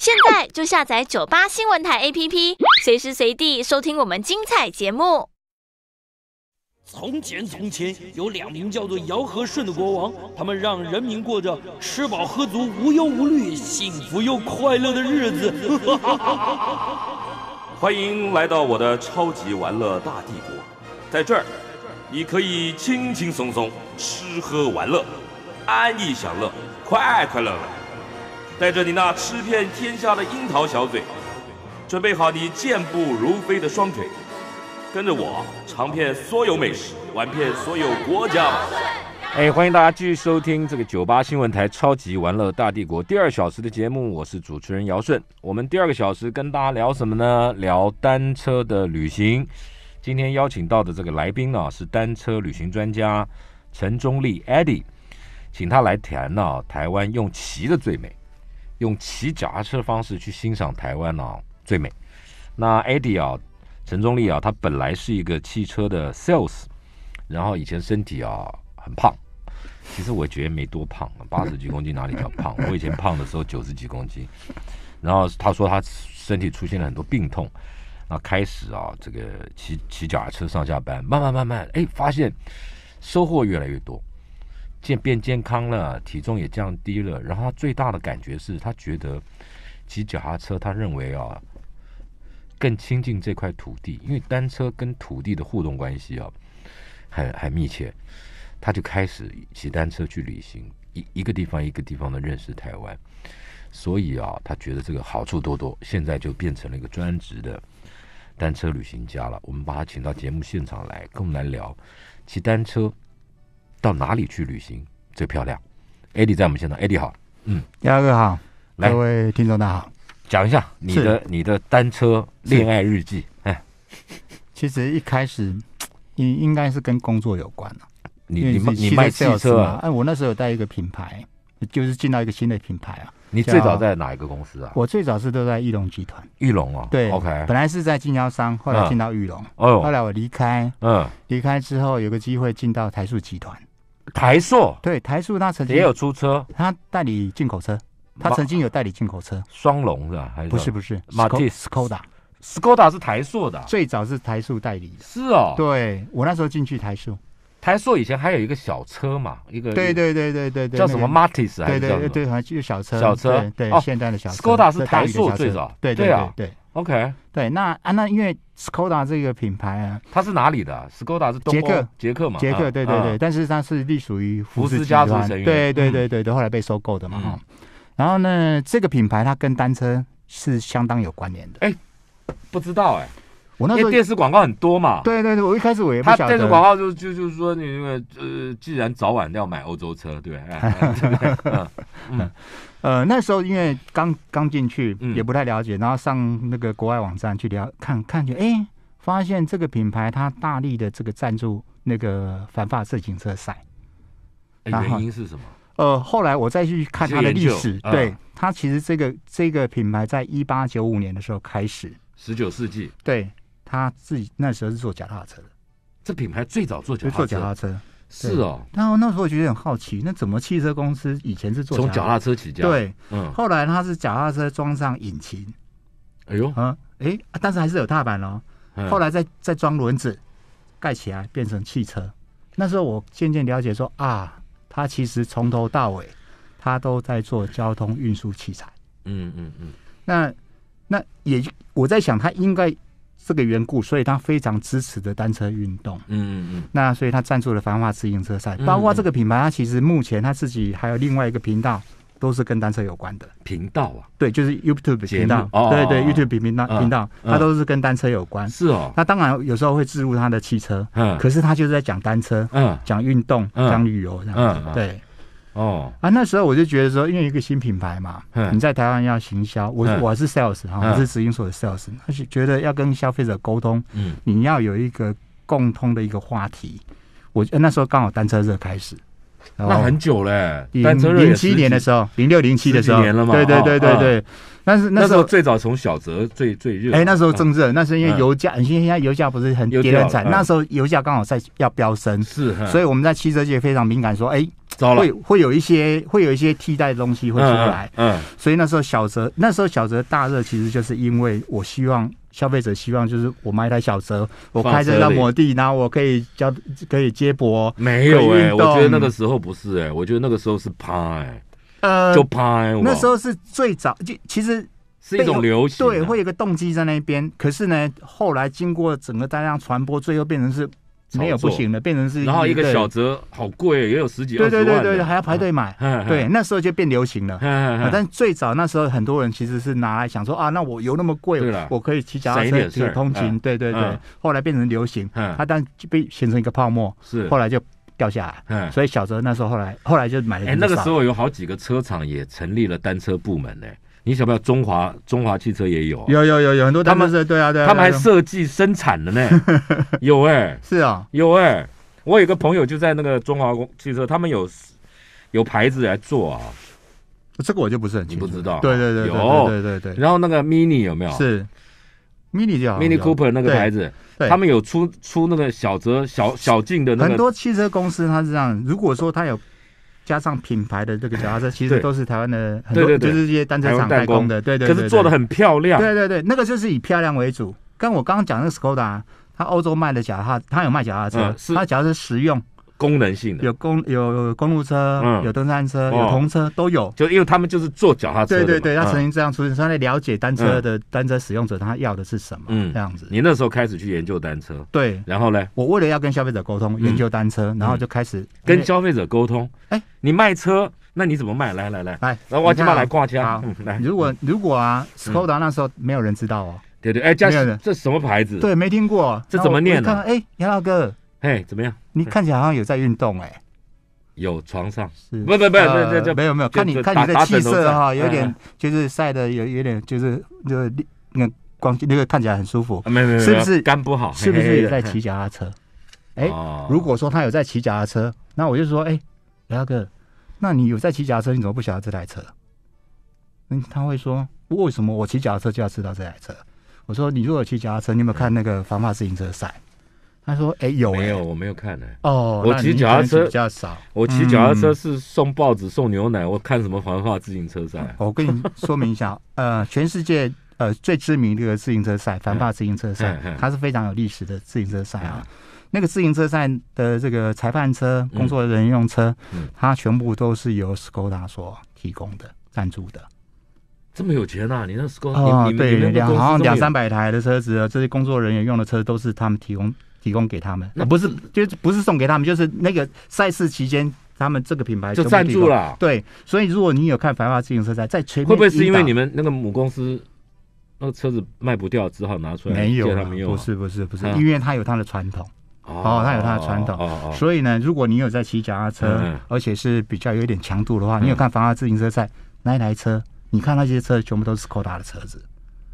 现在就下载九八新闻台 APP，随时随地收听我们精彩节目。从前从前有两名叫做尧和舜的国王，他们让人民过着吃饱喝足、无忧无虑、幸福又快乐的日子。欢迎来到我的超级玩乐大帝国，在这儿，你可以轻轻松松吃喝玩乐，安逸享乐，快快乐乐。带着你那吃遍天下的樱桃小嘴，准备好你健步如飞的双腿，跟着我尝遍所有美食，玩遍所有国家。哎，欢迎大家继续收听这个九八新闻台超级玩乐大帝国第二小时的节目，我是主持人姚顺。我们第二个小时跟大家聊什么呢？聊单车的旅行。今天邀请到的这个来宾呢是单车旅行专家陈忠立 e d d i e 请他来谈呢台湾用骑的最美。用骑脚踏车的方式去欣赏台湾呢最美。那 Eddie 啊，陈忠立啊，他本来是一个汽车的 sales，然后以前身体啊很胖，其实我觉得没多胖，八十几公斤哪里叫胖？我以前胖的时候九十几公斤。然后他说他身体出现了很多病痛，那开始啊这个骑骑脚踏车上下班，慢慢慢慢，哎，发现收获越来越多。健变健康了，体重也降低了。然后他最大的感觉是，他觉得骑脚踏车，他认为啊，更亲近这块土地，因为单车跟土地的互动关系啊，很很密切。他就开始骑单车去旅行，一一个地方一个地方的认识台湾。所以啊，他觉得这个好处多多。现在就变成了一个专职的单车旅行家了。我们把他请到节目现场来，跟我们来聊骑单车。到哪里去旅行最漂亮艾迪在我们现场艾迪好，嗯，亚哥好，各位听众大好，讲一下你的你的单车恋爱日记。哎，其实一开始应应该是跟工作有关了。你你你卖汽车啊？哎，我那时候有带一个品牌，就是进到一个新的品牌啊。你最早在哪一个公司啊？我最早是都在玉龙集团。玉龙啊，对，OK。本来是在经销商，后来进到玉龙。哦，后来我离开，嗯，离开之后有个机会进到台塑集团。台硕对台硕，他曾经也有租车，他代理进口车，他曾经有代理进口车，双龙是吧？还是不是不是马 t 斯科达，斯科达是台硕的，最早是台硕代理，是哦，对我那时候进去台硕，台硕以前还有一个小车嘛，一个对对对对对叫什么马 a 斯还是叫对对对，好像就小车小车对现代的小车。斯科达是台硕最早，对对对对。OK，对，那啊，那因为斯柯达这个品牌啊，它是哪里的？斯柯达是捷克，捷克嘛，捷克，对对对，但是它是隶属于福斯家族，对对对对对，后来被收购的嘛哈。然后呢，这个品牌它跟单车是相当有关联的，哎，不知道哎。我那时候电视广告很多嘛，对对对，我一开始我也不晓得。电视广告就就就是说，你那个呃，既然早晚要买欧洲车，对吧？呃，那时候因为刚刚进去也不太了解，然后上那个国外网站去聊看看去，哎，发现这个品牌它大力的这个赞助那个反法自行车赛。原因是什么？呃，后来我再去看它的历史，对它其实这个这个品牌在一八九五年的时候开始，十九世纪，对。他自己那时候是做脚踏车的，这品牌最早做做脚踏车，是哦。然后那时候我觉得很好奇，那怎么汽车公司以前是做从脚踏车起家？对，嗯。后来他是脚踏车装上引擎，哎呦，嗯，哎，但是还是有踏板哦。后来再再装轮子，盖起来变成汽车。那时候我渐渐了解说啊，他其实从头到尾他都在做交通运输器材。嗯嗯嗯。那那也我在想，他应该。这个缘故，所以他非常支持的单车运动。嗯嗯嗯。那所以，他赞助了繁华自行车赛，包括这个品牌，他其实目前他自己还有另外一个频道，都是跟单车有关的频道啊。对，就是 YouTube 频道。哦。对对，YouTube 频道频道，它都是跟单车有关。是哦。那当然，有时候会置入他的汽车。嗯。可是他就是在讲单车，嗯，讲运动，讲旅游这样嗯。对。哦，啊，那时候我就觉得说，因为一个新品牌嘛，你在台湾要行销，我我是 sales 哈，我是直营所的 sales，而且觉得要跟消费者沟通，嗯，你要有一个共通的一个话题。我那时候刚好单车热开始，那很久嘞，零零七年的时候，零六零七的时候，对对对对对。但是那时候最早从小泽最最热，哎，那时候正热，那是因为油价，你现在油价不是很跌很惨，那时候油价刚好在要飙升，是，所以我们在汽车界非常敏感，说，哎。会会有一些会有一些替代的东西会出来，嗯，所以那时候小泽那时候小泽大热其实就是因为我希望消费者希望就是我买台小泽，我开车到摩地，然后我可以交可以接驳，没有哎，我觉得那个时候不是哎，我觉得那个时候是趴哎，呃，就趴哎，那时候是最早就其实是一种流行，对，会有一个动机在那边，可是呢，后来经过整个大量传播，最后变成是。没有不行了，变成是然后一个小泽好贵，也有十几万，对对对对，还要排队买。对，那时候就变流行了。但最早那时候很多人其实是拿来想说啊，那我油那么贵，我可以骑脚踏车去通勤。对对对，后来变成流行，它但就被形成一个泡沫，是后来就掉下来。所以小泽那时候后来后来就买了。那个时候有好几个车厂也成立了单车部门呢。你晓不晓得中华中华汽车也有？有有有有很多他们是对啊对啊，他们还设计生产的呢。有哎，是啊，有哎。我有个朋友就在那个中华公汽车，他们有有牌子来做啊。这个我就不是很清楚，不知道。对对对，有对对对。然后那个 Mini 有没有？是 Mini 就 m i n i Cooper 那个牌子，他们有出出那个小泽小小径的那个。很多汽车公司它是这样，如果说它有。加上品牌的这个脚踏车，其实都是台湾的，很多，就是这些单车厂代工的，对对。可是做的很漂亮，对对对，那个就是以漂亮为主。跟我刚刚讲那个 Skoda，它欧洲卖的脚踏，它有卖脚踏车，它脚踏车实用。功能性的有公有公路车，有登山车，有童车都有，就因为他们就是坐脚踏车。对对对，他曾经这样，出现，他在了解单车的单车使用者他要的是什么，这样子。你那时候开始去研究单车。对，然后呢，我为了要跟消费者沟通研究单车，然后就开始跟消费者沟通。哎，你卖车，那你怎么卖？来来来来，然后我这边来挂枪。来，如果如果啊，s o d a 那时候没有人知道哦。对对，哎，这信，这什么牌子？对，没听过，这怎么念呢？哎，杨老哥。哎，怎么样？你看起来好像有在运动哎，有床上是？不不不不不，没有没有。看你看你的气色哈，有点就是晒的有有点就是就是那个光那个看起来很舒服。没有没，有，是不是肝不好？是不是也在骑脚踏车？哎，如果说他有在骑脚踏车，那我就说哎，刘大哥，那你有在骑脚踏车，你怎么不晓得这台车？嗯，他会说为什么我骑脚踏车就要知道这台车？我说你如果骑脚踏车，你有没有看那个防法自行车赛？他说：“哎，有没有？我没有看呢。哦，我骑脚踏车比较少。我骑脚踏车是送报纸、送牛奶。我看什么环法自行车赛？我跟你说明一下 呃，全世界呃最知名的自行车赛——环法自行车赛，它是非常有历史的自行车赛啊。那个自行车赛的这个裁判车、工作人员用车，嗯，它全部都是由 Skoda 所提供的赞助的。这么有钱呐！你那 s o 斯 a 哦，对，两好像两三百台的车子，这些工作人员用的车都是他们提供。”提供给他们，那不是，就不是送给他们，就是那个赛事期间，他们这个品牌就赞助了。对，所以如果你有看繁华自行车赛，在吹。会不会是因为你们那个母公司那个车子卖不掉，只好拿出来借他们用？不是，不是，不是，因为它有它的传统哦，它有它的传统。所以呢，如果你有在骑脚踏车，而且是比较有点强度的话，你有看繁华自行车赛那一台车，你看那些车全部都是 d 达的车子。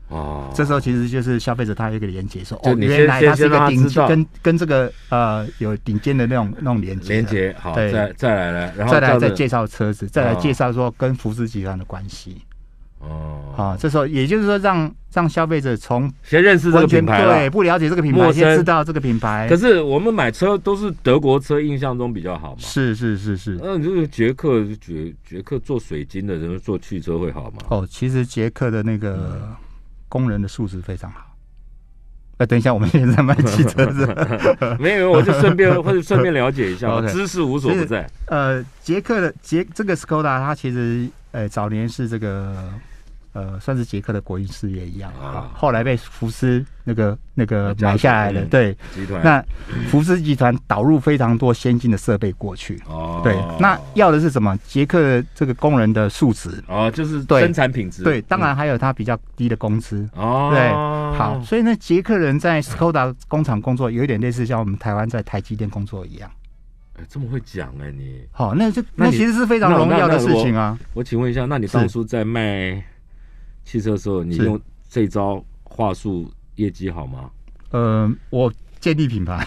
哦，这时候其实就是消费者他有一个连接，说哦，原来他是一个顶跟跟这个呃有顶尖的那种那种连接。连接好，再再来后再来再介绍车子，再来介绍说跟福斯集团的关系。哦，好，这时候也就是说让让消费者从先认识这个品牌，对，不了解这个品牌，先知道这个品牌。可是我们买车都是德国车，印象中比较好嘛？是是是是，那你这个捷克捷捷克做水晶的人做汽车会好吗？哦，其实捷克的那个。工人的素质非常好。哎，等一下，我们现在卖汽车是？没有，我就顺便 或者顺便了解一下，知识无所不在。呃，捷克的捷这个 Skoda，它其实，呃早年是这个。呃，算是捷克的国营事业一样啊，后来被福斯那个那个买下来了，对，那福斯集团导入非常多先进的设备过去，哦，对，那要的是什么？捷克这个工人的素质，哦，就是生产品质，对，当然还有他比较低的工资，哦，对，好，所以呢，捷克人在斯柯达工厂工作，有点类似像我们台湾在台积电工作一样，哎，这么会讲哎，你，好，那这那其实是非常荣耀的事情啊，我请问一下，那你当初在卖？汽车的时候，你用这招话术，业绩好吗？呃，我建立品牌，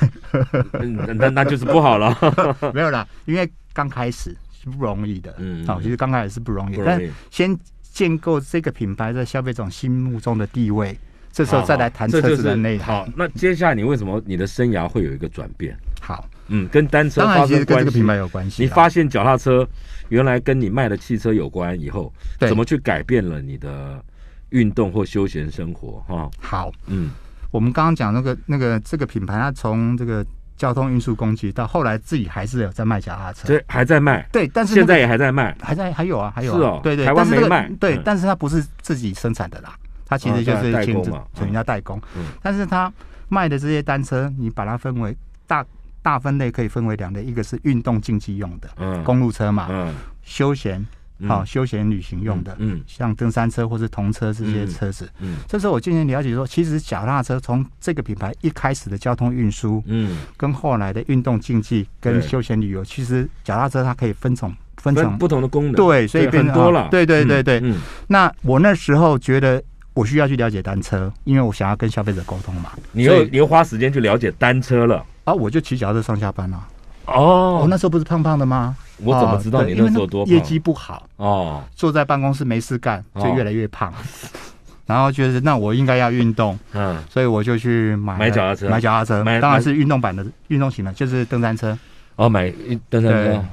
那那就是不好了，没有啦，因为刚开始是不容易的。嗯，好，其实刚开始是不容易，但先建构这个品牌在消费者心目中的地位，这时候再来谈车子的内涵。好，那接下来你为什么你的生涯会有一个转变？好，嗯，跟单车发生关系，跟这个品牌有关系，你发现脚踏车原来跟你卖的汽车有关以后，怎么去改变了你的？运动或休闲生活，哈，好，嗯，我们刚刚讲那个那个这个品牌，它从这个交通运输工具，到后来自己还是有在卖脚踏车，对，还在卖，对，但是现在也还在卖，还在还有啊，还有，是哦，对对，但是这个对，但是它不是自己生产的啦，它其实就是代工嘛，人家代工，嗯，但是它卖的这些单车，你把它分为大大分类，可以分为两类，一个是运动竞技用的，嗯，公路车嘛，嗯，休闲。好，休闲旅行用的，嗯，像登山车或是童车这些车子，嗯，这时候我渐渐了解说，其实脚踏车从这个品牌一开始的交通运输，嗯，跟后来的运动竞技跟休闲旅游，其实脚踏车它可以分层分成不同的功能，对，所以变多了，对对对对。嗯，那我那时候觉得我需要去了解单车，因为我想要跟消费者沟通嘛，你又你又花时间去了解单车了啊，我就骑脚踏车上下班了，哦，我那时候不是胖胖的吗？我怎么知道你那时候多？业绩不好哦，坐在办公室没事干，就越来越胖。然后觉得那我应该要运动，嗯，所以我就去买买脚踏车，买脚踏车，当然是运动版的，运动型的，就是登山车。哦，买登山车，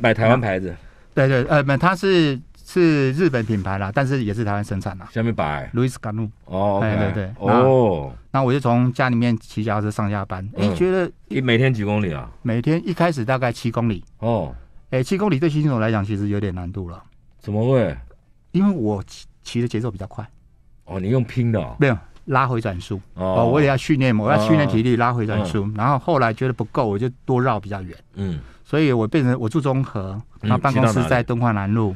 买台湾牌子。对对，呃，它是是日本品牌啦，但是也是台湾生产啦。下面摆 Louis g a n u 哦，对对对，哦，那我就从家里面骑脚踏车上下班。你觉得每天几公里啊？每天一开始大概七公里。哦。哎，七公里对新手来讲其实有点难度了。怎么会？因为我骑骑的节奏比较快。哦，你用拼的？哦？没有，拉回转速。哦，我也要训练，我要训练体力，拉回转速。然后后来觉得不够，我就多绕比较远。嗯。所以我变成我住综合，那办公室在敦化南路。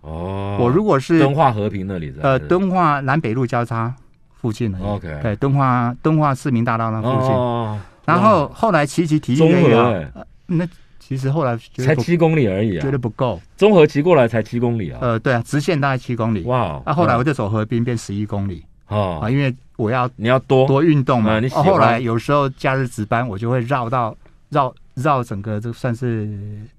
哦。我如果是敦化和平那里。的，呃，敦化南北路交叉附近。OK。对，敦化敦化市民大道那附近。哦。然后后来骑骑体育园。了。那。其实后来才七公里而已，啊，觉得不够，综合骑过来才七公里啊。呃，对啊，直线大概七公里。哇！那后来我就走河边，变十一公里。哦啊，因为我要你要多多运动嘛。你后来有时候假日值班，我就会绕到绕绕整个这算是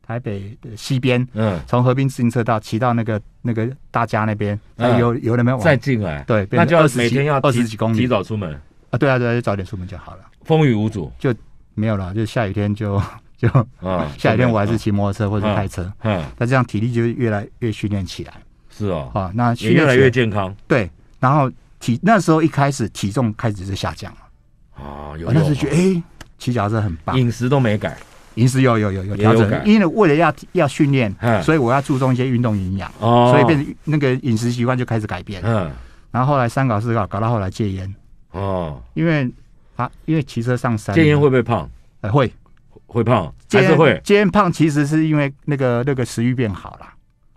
台北的西边，嗯，从河滨自行车道骑到那个那个大家那边，那有有那边再进来，对，那就要每天要二十几公里，提早出门啊？对啊，对，就早点出门就好了，风雨无阻就没有了，就下雨天就。就啊，下雨天我还是骑摩托车或者开车，嗯，那这样体力就越来越训练起来，是哦，啊，那越来越健康，对。然后体那时候一开始体重开始是下降了，啊，有那是觉得哎，骑脚车很棒，饮食都没改，饮食有有有有调整，因为为了要要训练，所以我要注重一些运动营养，哦，所以变成那个饮食习惯就开始改变，嗯，然后后来三搞四搞，搞到后来戒烟，哦，因为啊，因为骑车上山，戒烟会不会胖？哎，会。会胖，还是会？戒烟胖其实是因为那个那个食欲变好了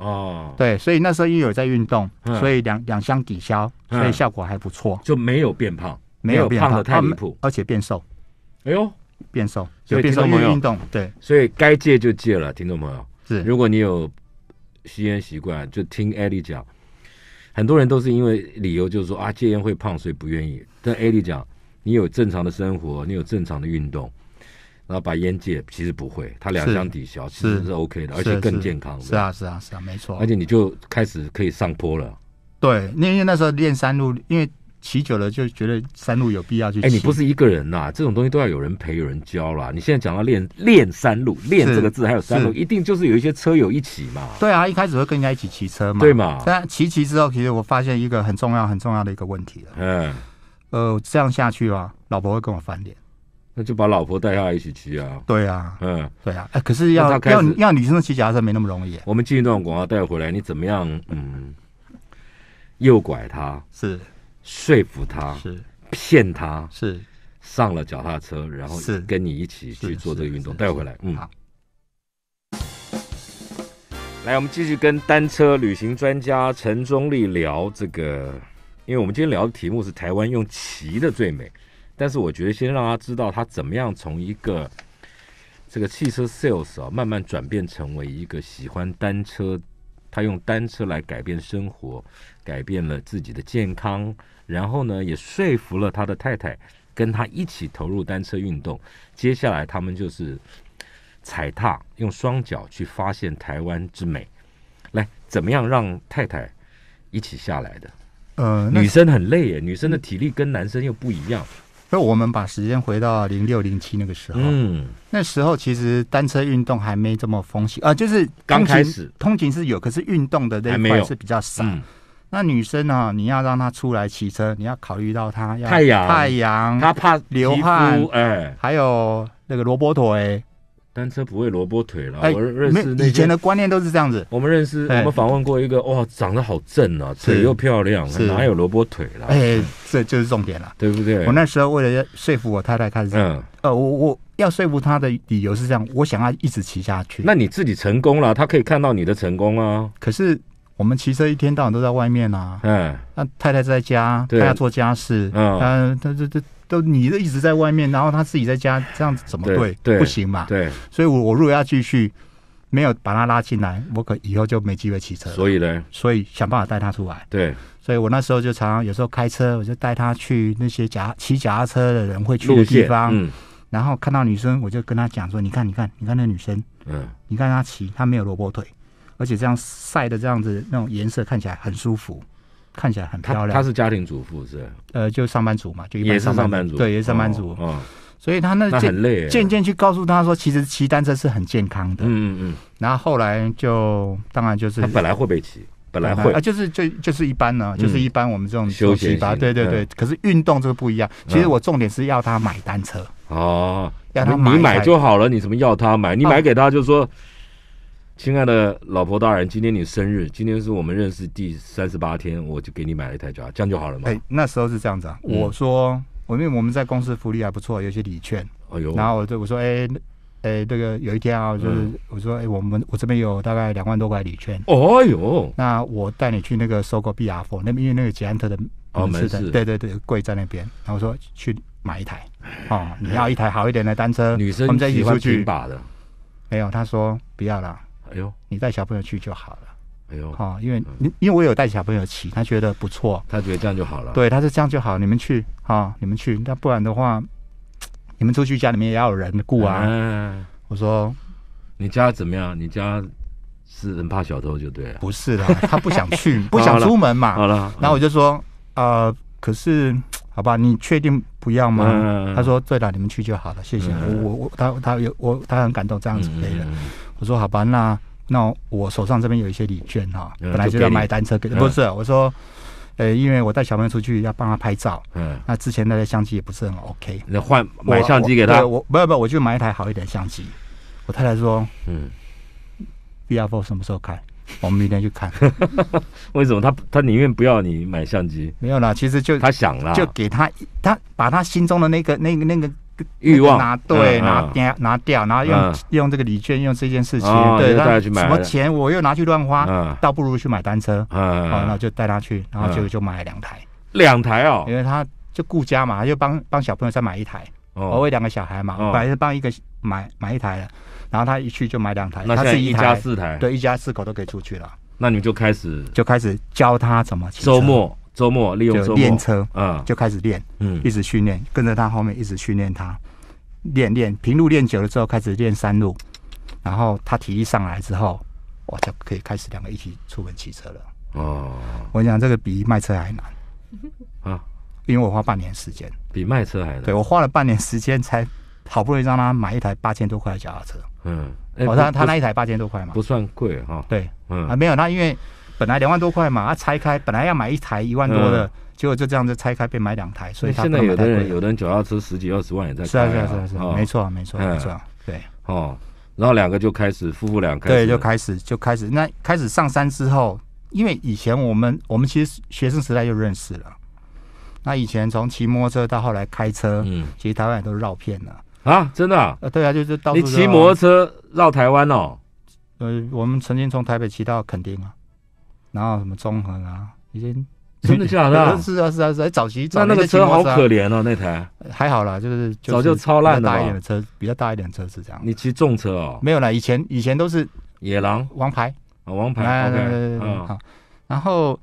哦。对，所以那时候又有在运动，所以两两相抵消，所以效果还不错，就没有变胖，没有胖的太离谱，而且变瘦。哎呦，变瘦！所以平时运动对，所以该戒就戒了，听众朋友是。如果你有吸烟习惯，就听艾丽讲，很多人都是因为理由就是说啊，戒烟会胖，所以不愿意。但艾丽讲，你有正常的生活，你有正常的运动。然后把烟戒，其实不会，它两相抵消，其实是 OK 的，而且更健康。是啊，是啊，是啊，没错。而且你就开始可以上坡了。对，因为那时候练山路，因为骑久了就觉得山路有必要去。哎，你不是一个人呐，这种东西都要有人陪、有人教啦。你现在讲到练练山路，练这个字还有山路，一定就是有一些车友一起嘛。对啊，一开始会跟人家一起骑车嘛。对嘛？但骑骑之后，其实我发现一个很重要、很重要的一个问题了。嗯。呃，这样下去啊，老婆会跟我翻脸。那就把老婆带下来一起骑啊！对啊，嗯，对啊，哎，可是要要要女生骑脚踏车没那么容易。我们进一段广告带回来，你怎么样？嗯，诱拐他是，说服他是，骗他是，上了脚踏车，然后是跟你一起去做这个运动带回来。嗯，好。来，我们继续跟单车旅行专家陈忠立聊这个，因为我们今天聊的题目是台湾用骑的最美。但是我觉得先让他知道他怎么样从一个这个汽车 sales 啊慢慢转变成为一个喜欢单车，他用单车来改变生活，改变了自己的健康，然后呢也说服了他的太太跟他一起投入单车运动。接下来他们就是踩踏，用双脚去发现台湾之美。来，怎么样让太太一起下来的？呃，女生很累耶，女生的体力跟男生又不一样。所以我们把时间回到零六零七那个时候，嗯，那时候其实单车运动还没这么风行啊，就是刚开始通勤是有，可是运动的那块是比较少。那女生呢，你要让她出来骑车，你要考虑到她太阳太阳，她怕流汗，哎，还有那个萝卜腿。单车不会萝卜腿了，我认识那以前的观念都是这样子。我们认识，我们访问过一个，哇，长得好正啊，腿又漂亮，哪有萝卜腿了？哎，这就是重点了，对不对？我那时候为了要说服我太太，开始，嗯呃，我我要说服她的理由是这样，我想要一直骑下去。那你自己成功了，她可以看到你的成功啊。可是我们骑车一天到晚都在外面啊，嗯，那太太在家，她要做家事，嗯，她这这。都，你一直在外面，然后他自己在家，这样子怎么对？对，不行嘛。对，所以，我我如果要继续没有把他拉进来，我可以后就没机会骑车。所以呢？所以想办法带他出来。对，所以我那时候就常常有时候开车，我就带他去那些夹骑脚车的人会去的地方，然后看到女生，我就跟他讲说：“你看，你看，你看那女生，嗯，你看他骑，他没有萝卜腿，而且这样晒的这样子那种颜色看起来很舒服。”看起来很漂亮。他是家庭主妇是？呃，就上班族嘛，就一般上班族。对，也是上班族。哦，所以他那渐渐渐去告诉他说，其实骑单车是很健康的。嗯嗯嗯。然后后来就，当然就是他本来会被骑，本来会啊，就是就就是一般呢，就是一般我们这种休息吧。对对对。可是运动这个不一样。其实我重点是要他买单车。哦。要他你买就好了，你什么要他买？你买给他就是说。亲爱的老婆大人，今天你生日，今天是我们认识第三十八天，我就给你买了一台车，这样就好了吗？哎，那时候是这样子啊，我说，我因为我们在公司福利还不错，有些礼券。哎呦！然后我就我说，哎，哎，这个有一天啊，就是我说，哎，我们我这边有大概两万多块礼券。哦呦！那我带你去那个收购 o 亚 r 那边因为那个捷安特的，哦没事，对对对，贵在那边。然后我说去买一台，哦，你要一台好一点的单车，女生你喜欢一把的？没有，他说不要了。哎呦，你带小朋友去就好了，哎呦，哈，因为因为我有带小朋友骑，他觉得不错，他觉得这样就好了，对，他是这样就好，你们去哈，你们去，那不然的话，你们出去家里面也要有人顾啊。我说，你家怎么样？你家是很怕小偷就对了，不是的，他不想去，不想出门嘛。好了，然后我就说，呃。可是，好吧，你确定不要吗？他说对了，你们去就好了，谢谢我我我他他有我他很感动这样子可以了。我说好吧，那那我手上这边有一些礼券哈，本来就要买单车给，不是我说，呃，因为我带小朋友出去要帮他拍照，嗯，那之前那台相机也不是很 OK，你换买相机给他，我不要不要，我就买一台好一点相机。我太太说，嗯，V R Four 什么时候开？我们明天去看，为什么他他宁愿不要你买相机？没有啦，其实就他想了，就给他他把他心中的那个那个那个欲望拿对拿掉拿掉，然后用用这个礼券用这件事情，对，带他去买什么钱我又拿去乱花，倒不如去买单车啊，然后就带他去，然后就就买了两台，两台哦，因为他就顾家嘛，他就帮帮小朋友再买一台，我为两个小孩嘛，本来是帮一个买买一台的。然后他一去就买两台，他是一家四台，对，一家四口都可以出去了。那你就开始就开始教他怎么骑周末周末利用练车，嗯，就开始练，嗯，一直训练，跟着他后面一直训练他练练平路练久了之后开始练山路，然后他体力上来之后，我就可以开始两个一起出门骑车了。哦，我讲这个比卖车还难啊，因为我花半年时间，比卖车还难。对我花了半年时间才好不容易让他买一台八千多块的脚踏车。嗯，哦、他他那一台八千多块嘛，不算贵哈。对，嗯，啊没有，那因为本来两万多块嘛，他拆开本来要买一台一万多的，结果就这样子拆开，变买两台，所以现在有的人有的人脚踏车十几二十万也在开啊。是啊是啊是啊，没错没错没错，对哦，然后两个就开始夫妇俩开始，对，就开始就开始，那开始上山之后，因为以前我们我们其实学生时代就认识了，那以前从骑摩托车到后来开车，嗯，其实台湾也都是绕片了。啊，真的啊，呃，对啊，就是到处你骑摩托车绕台湾哦，呃，我们曾经从台北骑到垦丁啊，然后什么中横啊，已经 真的假的？是啊是啊是啊，早期那那个车好可怜哦，那台还好啦，就是早就超烂大一点的车，比较大一点的车是这样。你骑重车哦？没有啦，以前以前都是野狼、王牌啊，王牌对对，好。然后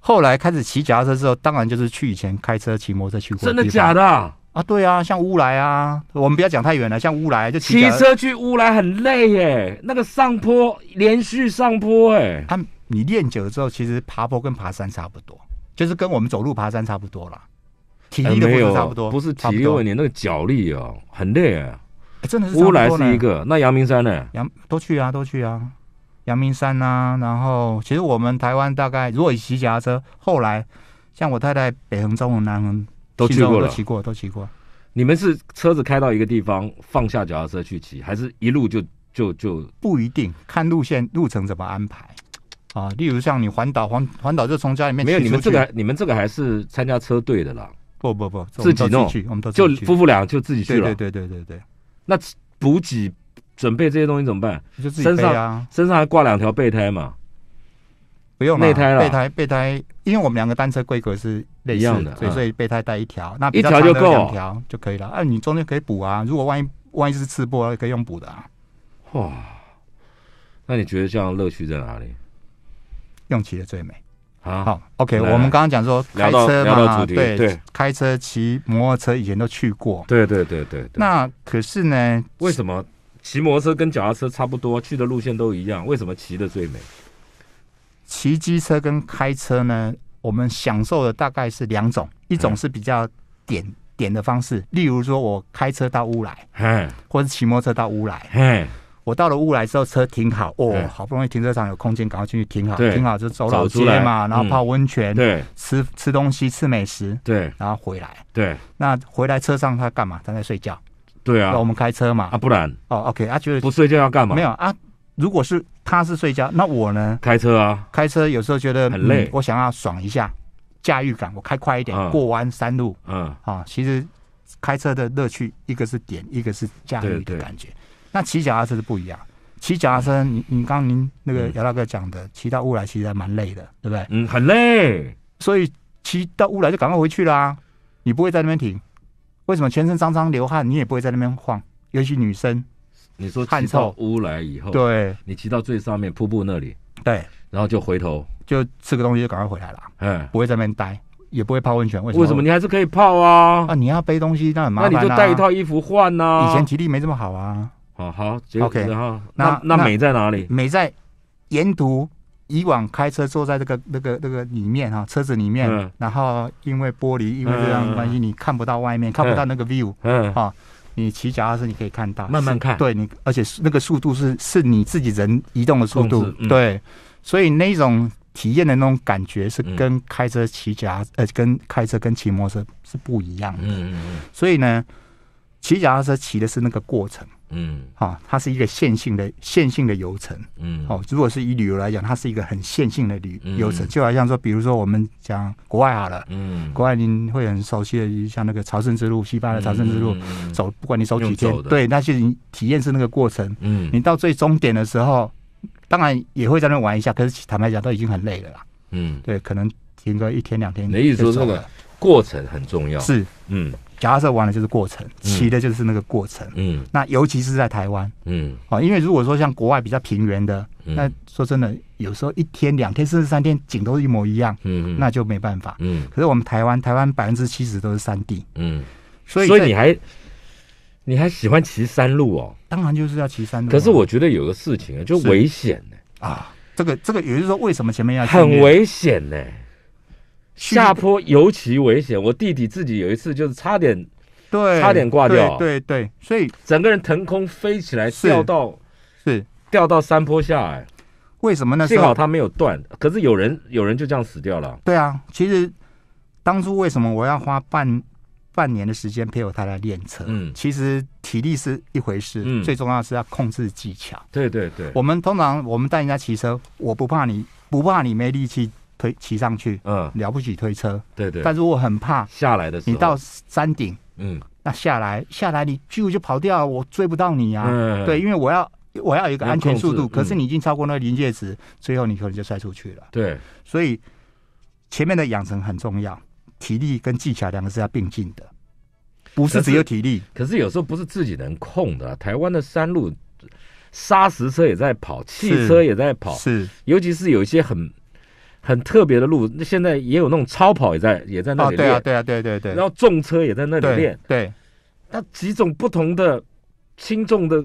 后来开始骑脚踏车之后，当然就是去以前开车骑摩托车去过真的假的？啊，对啊，像乌来啊，我们不要讲太远了。像乌来就骑车去乌来很累耶，那个上坡连续上坡哎，他你练久了之后，其实爬坡跟爬山差不多，就是跟我们走路爬山差不多了，体力的不是差不多，不是体力，题，那个脚力哦很累哎，真的是乌来是一个，那阳明山呢？阳都去啊，都去啊，阳明山啊。然后其实我们台湾大概如果骑脚踏车，后来像我太太北横、中横、南横。都去过了，骑过，都骑过。你们是车子开到一个地方，放下脚踏车去骑，还是一路就就就？不一定，看路线、路程怎么安排啊。例如像你环岛，环环岛就从家里面没有你们这个，你们这个还是参加车队的啦。不不不，自己弄，我们就夫妇俩就自己去了。对对对对对对。那补给、准备这些东西怎么办？就自己背啊，身上还挂两条备胎嘛。不用了，备胎，备胎，备胎，因为我们两个单车规格是类似的，所以所以备胎带一条，那一条就够，两条就可以了。啊，你中间可以补啊，如果万一万一是是刺破，可以用补的。啊。哇，那你觉得这样乐趣在哪里？用骑的最美啊！好，OK，我们刚刚讲说开车嘛，对对，开车、骑摩托车以前都去过，对对对对。那可是呢，为什么骑摩托车跟脚踏车差不多，去的路线都一样？为什么骑的最美？骑机车跟开车呢，我们享受的大概是两种，一种是比较点点的方式，例如说我开车到乌来，或者骑摩托车到乌来，我到了乌来之后，车停好，哦，好不容易停车场有空间，赶快进去停好，停好就走老街嘛，然后泡温泉，对，吃吃东西，吃美食，对，然后回来，对，那回来车上他干嘛？他在睡觉，对啊，我们开车嘛，啊不然，哦，OK，啊觉得不睡觉要干嘛？没有啊，如果是。他是睡觉，那我呢？开车啊，开车有时候觉得很累，我想要爽一下，驾驭感，我开快一点，过弯山路，嗯啊，其实开车的乐趣一个是点，一个是驾驭的感觉。那骑脚踏车是不一样，骑脚踏车，你你刚您那个姚大哥讲的，骑到乌来其实还蛮累的，对不对？嗯，很累，所以骑到乌来就赶快回去啦，你不会在那边停。为什么全身脏脏流汗，你也不会在那边晃，尤其女生。你说骑到屋来以后，对，你骑到最上面瀑布那里，对，然后就回头，就吃个东西就赶快回来了，嗯，不会在那边待，也不会泡温泉，为什么？为什么你还是可以泡啊？啊，你要背东西那很麻烦啊，那就带一套衣服换呐。以前吉利没这么好啊。好好，OK，然后那那美在哪里？美在沿途，以往开车坐在这个那个那个里面哈，车子里面，然后因为玻璃因为这样的关系你看不到外面，看不到那个 view，嗯啊。你骑脚踏车，你可以看到慢慢看，对你，而且那个速度是是你自己人移动的速度，对，所以那种体验的那种感觉是跟开车骑脚踏，呃，跟开车跟骑摩托车是不一样的，嗯嗯嗯，所以呢，骑脚踏车骑的是那个过程。嗯，好，它是一个线性的线性的游程。嗯，哦，如果是以旅游来讲，它是一个很线性的旅游程，就好像说，比如说我们讲国外好了，嗯，国外您会很熟悉的，像那个朝圣之路，西巴的朝圣之路，走，不管你走几天，对，那些你体验是那个过程。嗯，你到最终点的时候，当然也会在那玩一下，可是坦白讲，都已经很累了啦。嗯，对，可能停个一天两天。意思说这个过程很重要。是，嗯。假设玩的就是过程，骑的就是那个过程。嗯，那尤其是在台湾，嗯，啊，因为如果说像国外比较平原的，那说真的，有时候一天、两天、甚至三天景都是一模一样，嗯，那就没办法。嗯，可是我们台湾，台湾百分之七十都是山地，嗯，所以所以你还你还喜欢骑山路哦？当然就是要骑山路。可是我觉得有个事情啊，就危险呢。啊，这个这个，也就是说，为什么前面要很危险呢？下坡尤其危险，我弟弟自己有一次就是差点，对，差点挂掉，对对，所以整个人腾空飞起来，掉到，是掉到山坡下，哎，为什么呢？幸好他没有断，可是有人有人就这样死掉了。对啊，其实当初为什么我要花半半年的时间陪我他来练车？嗯，其实体力是一回事，最重要是要控制技巧。对对对，我们通常我们带人家骑车，我不怕你，不怕你没力气。推骑上去，嗯，了不起推车，对对。但是我很怕下来的时候，你到山顶，嗯，那下来下来你就就跑掉，我追不到你啊，嗯、对，因为我要我要有一个安全速度，可是你已经超过那个临界值，最后你可能就摔出去了。对，所以前面的养成很重要，体力跟技巧两个是要并进的，不是只有体力。可是有时候不是自己能控的，台湾的山路，砂石车也在跑，汽车也在跑，是，尤其是有一些很。很特别的路，那现在也有那种超跑也在也在那里练，对啊，对啊，对对对。然后重车也在那里练，对。那几种不同的轻重的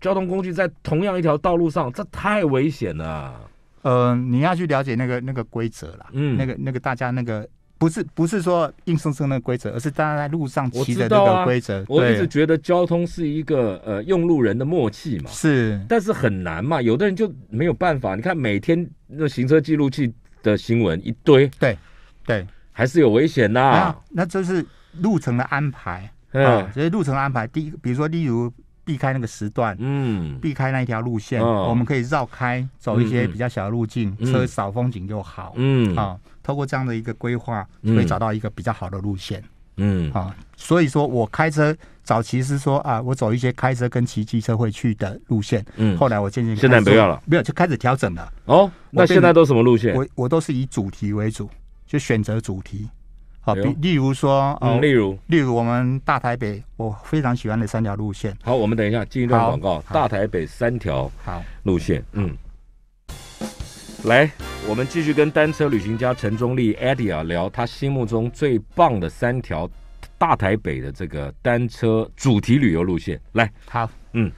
交通工具在同样一条道路上，这太危险了。呃，你要去了解那个那个规则了，嗯，那个那个大家那个不是不是说硬生生的规则，而是大家在路上骑的那个规则。我一直觉得交通是一个呃用路人的默契嘛，是，但是很难嘛，有的人就没有办法。你看每天那行车记录器。的新闻一堆，对对，还是有危险呐。那这是路程的安排，嗯，所以路程安排，第一，比如说例如避开那个时段，嗯，避开那一条路线，我们可以绕开走一些比较小的路径，车少风景又好，嗯啊，透过这样的一个规划，可以找到一个比较好的路线。嗯啊，所以说我开车早期是说啊，我走一些开车跟骑机车会去的路线。嗯，后来我渐渐现在不要了，没有就开始调整了。哦，那现在都什么路线？我我都是以主题为主，就选择主题。好，比例如说，例如例如我们大台北，我非常喜欢的三条路线。好，我们等一下进一段广告。大台北三条好路线，嗯，来。我们继续跟单车旅行家陈忠立 a d i 聊他心目中最棒的三条大台北的这个单车主题旅游路线。来，好，嗯，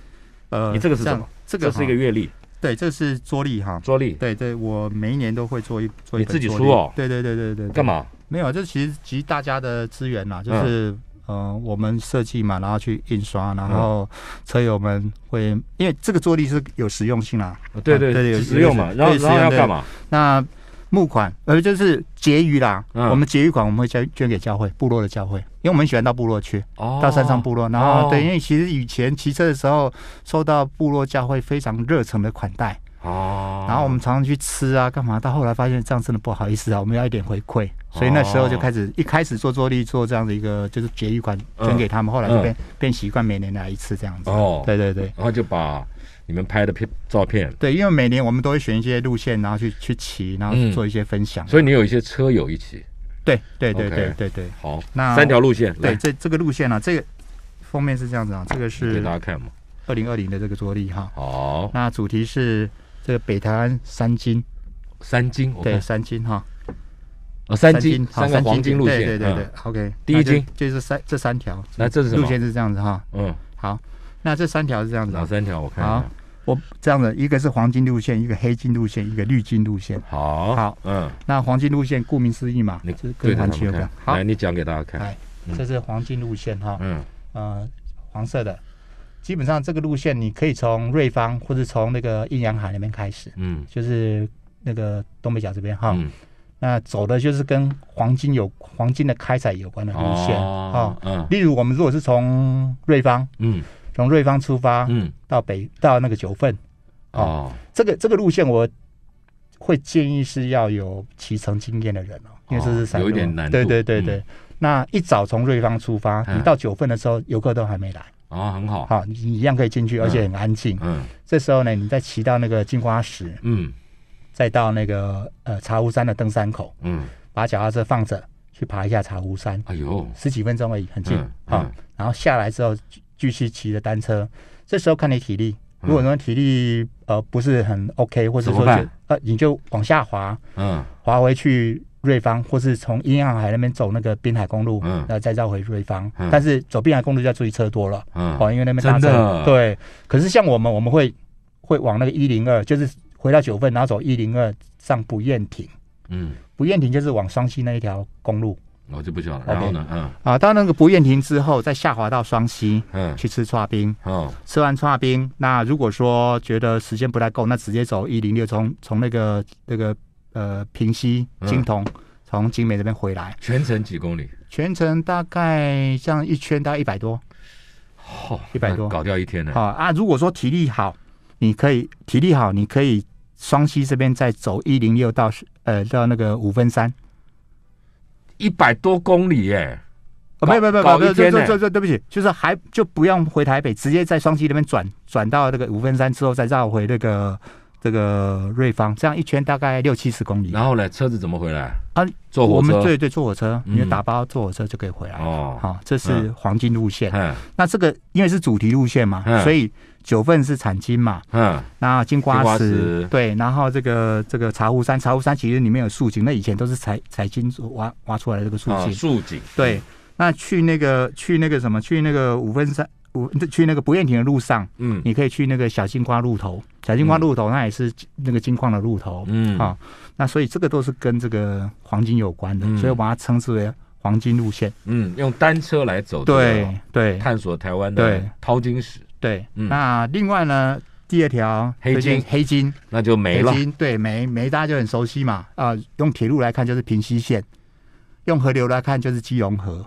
呃，你这个是什么？这个是一个阅历。对，这是桌历哈。桌历。对对，我每一年都会做一做一桌历。你自己出哦？对对对对对。干嘛？没有，这其实集大家的资源呐，就是。呃，我们设计嘛，然后去印刷，然后车友们会，因为这个坐力是有实用性啦。对对对，有实用嘛，然后然后要干嘛？那募款，而就是结余啦。我们结余款我们会捐捐给教会、部落的教会，因为我们喜欢到部落去，到山上部落，然后对，因为其实以前骑车的时候，受到部落教会非常热诚的款待。哦，然后我们常常去吃啊，干嘛？到后来发现这样真的不好意思啊，我们要一点回馈，所以那时候就开始一开始做做力做这样的一个就是节育款捐给他们，后来就变变习惯，每年来一次这样子。哦，对对对，然后就把你们拍的片照片，对，因为每年我们都会选一些路线，然后去去骑，然后做一些分享。所以你有一些车友一起，对对对对对对，好，那三条路线，对，这这个路线呢，这个封面是这样子啊，这个是给大家看嘛，二零二零的这个桌力哈。好，那主题是。这个北台湾三金，三金对三金哈，哦三金三个黄金路线对对对，OK 第一金就是三这三条，那这是路线是这样子哈，嗯好那这三条是这样子，哪三条我看好，我这样子一个是黄金路线，一个黑金路线，一个绿金路线，好好嗯那黄金路线顾名思义嘛，你跟团去的，好来你讲给大家看，来。这是黄金路线哈，嗯嗯黄色的。基本上这个路线，你可以从瑞芳或者从那个阴阳海那边开始，嗯，就是那个东北角这边哈，那走的就是跟黄金有黄金的开采有关的路线啊，嗯，例如我们如果是从瑞芳，嗯，从瑞芳出发，嗯，到北到那个九份，哦这个这个路线我会建议是要有骑乘经验的人哦，因为这是有点难，对对对对，那一早从瑞芳出发，你到九份的时候，游客都还没来。啊，很好，好，你一样可以进去，而且很安静。嗯，这时候呢，你再骑到那个金瓜石，嗯，再到那个呃茶壶山的登山口，嗯，把脚踏车放着，去爬一下茶壶山。哎呦，十几分钟而已，很近。好，然后下来之后继续骑着单车。这时候看你体力，如果说体力呃不是很 OK，或者说呃你就往下滑，嗯，滑回去。瑞芳，或是从阴洋海那边走那个滨海公路，然后再绕回瑞芳。但是走滨海公路就要注意车多了，哦，因为那边搭车。对。可是像我们，我们会会往那个一零二，就是回到九份，然后走一零二上不燕亭。嗯，不燕亭就是往双溪那一条公路。哦，就不知得。然后呢？嗯。啊，到那个不燕亭之后，再下滑到双溪，嗯，去吃川冰。哦，吃完川冰，那如果说觉得时间不太够，那直接走一零六，从从那个那个。呃，平溪、金铜，从金美这边回来，全程几公里？全程大概这样一圈大概一百多，哦，一百多，搞掉一天呢。啊啊！如果说体力好，你可以体力好，你可以双溪这边再走一零六到呃到那个五分山，一百多公里耶！哦，没有没有没有，这这这对不起，就是还就不用回台北，直接在双溪那边转转到那个五分山之后，再绕回那个。这个瑞芳，这样一圈大概六七十公里。然后呢，车子怎么回来？啊，坐火车。对对，坐火车，你就打包坐火车就可以回来。哦，好，这是黄金路线。嗯。那这个因为是主题路线嘛，所以九份是产金嘛。嗯。那金瓜石对，然后这个这个茶壶山，茶壶山其实里面有竖井，那以前都是采采金挖挖出来的这个竖井。竖井。对，那去那个去那个什么去那个五分山。我去那个不夜亭的路上，嗯，你可以去那个小金瓜路头，小金瓜路头那也是那个金矿的路头，嗯，好，那所以这个都是跟这个黄金有关的，所以把它称之为黄金路线，嗯，用单车来走，对对，探索台湾的淘金史，对，那另外呢，第二条黑金黑金那就没了，对煤煤大家就很熟悉嘛，啊，用铁路来看就是平溪线，用河流来看就是基隆河。